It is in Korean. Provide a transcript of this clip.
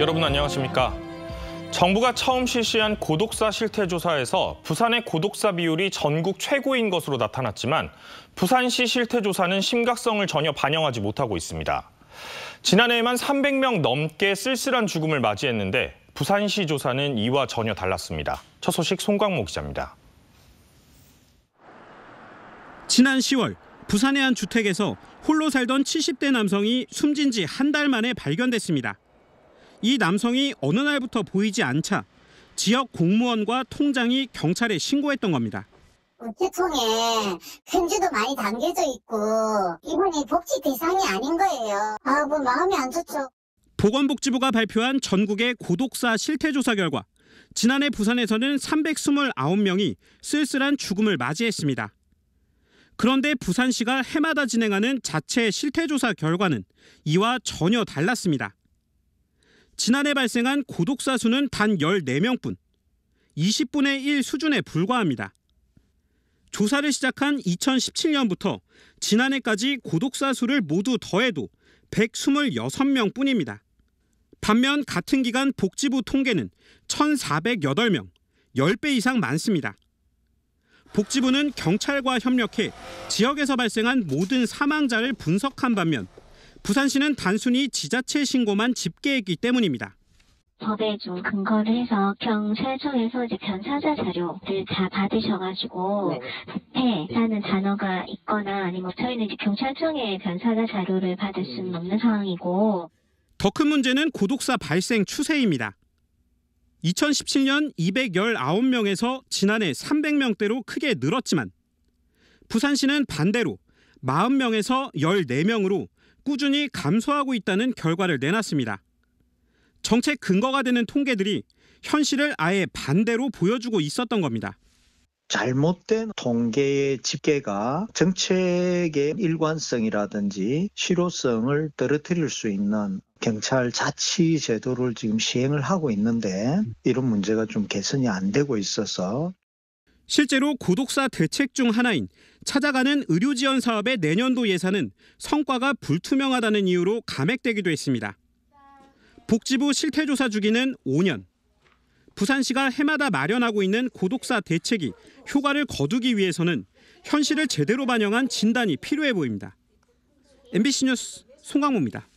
여러분 안녕하십니까? 정부가 처음 실시한 고독사 실태 조사에서 부산의 고독사 비율이 전국 최고인 것으로 나타났지만 부산시 실태 조사는 심각성을 전혀 반영하지 못하고 있습니다. 지난해에만 300명 넘게 쓸쓸한 죽음을 맞이했는데 부산시 조사는 이와 전혀 달랐습니다. 첫 소식 송광모 기자입니다. 지난 10월 부산의 한 주택에서 홀로 살던 70대 남성이 숨진 지 한 달 만에 발견됐습니다. 이 남성이 어느 날부터 보이지 않자 지역 공무원과 통장이 경찰에 신고했던 겁니다. 어, 태통에 금주도 많이 담겨져 있고 이분이 복지 대상이 아닌 거예요. 아뭐 마음이 안 좋죠. 보건복지부가 발표한 전국의 고독사 실태조사 결과 지난해 부산에서는 329명이 쓸쓸한 죽음을 맞이했습니다. 그런데 부산시가 해마다 진행하는 자체 실태조사 결과는 이와 전혀 달랐습니다. 지난해 발생한 고독사 수는 단 14명뿐 20분의 1 수준에 불과합니다. 조사를 시작한 2017년부터 지난해까지 고독사 수를 모두 더해도 126명 뿐입니다. 반면 같은 기간 복지부 통계는 1,408명, 10배 이상 많습니다. 복지부는 경찰과 협력해 지역에서 발생한 모든 사망자를 분석한 반면 부산시는 단순히 지자체 신고만 집계했기 때문입니다. 법에 좀 근거를 해서 경찰청에서 이제 변사자 자료를 다 받으셔가지고 네. 부라는 단어가 있거나 아니면 저희는 이제 경찰청에 변사자 자료를 받을 수는 음. 없는 상황이고 더 큰 문제는 고독사 발생 추세입니다. 2017년 219명에서 지난해 300명대로 크게 늘었지만 부산시는 반대로 40명에서 14명으로 꾸준히 감소하고 있다는 결과를 내놨습니다. 정책 근거가 되는 통계들이 현실을 아예 반대로 보여주고 있었던 겁니다. 잘못된 통계의 집계가 정책의 일관성이라든지 실효성을 떨어뜨릴 수 있는 경찰 자치 제도를 지금 시행을 하고 있는데 이런 문제가 좀 개선이 안 되고 있어서 실제로 고독사 대책 중 하나인 찾아가는 의료 지원 사업의 내년도 예산은 성과가 불투명하다는 이유로 감액되기도 했습니다. 복지부 실태조사 주기는 5년. 부산시가 해마다 마련하고 있는 고독사 대책이 효과를 거두기 위해서는 현실을 제대로 반영한 진단이 필요해 보입니다. MBC 뉴스 송강모입니다.